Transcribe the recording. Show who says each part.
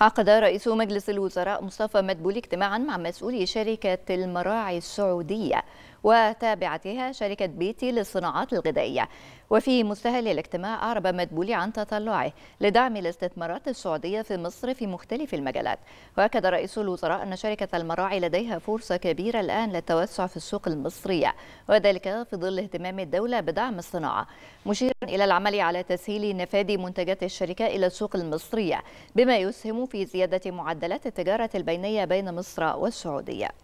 Speaker 1: عقد رئيس مجلس الوزراء مصطفى مدبولي اجتماعا مع مسؤولي شركة المراعي السعودية وتابعتها شركة بيتي للصناعات الغذائية وفي مستهل الاجتماع أعرب مدبولي عن تطلعه لدعم الاستثمارات السعودية في مصر في مختلف المجالات وأكد رئيس الوزراء أن شركة المراعي لديها فرصة كبيرة الآن للتوسع في السوق المصرية وذلك في ظل اهتمام الدولة بدعم الصناعة مشيرا إلى العمل على تسهيل نفاذ منتجات الشركة إلى السوق المصرية بما يسهم في زيادة معدلات التجارة البينية بين مصر والسعودية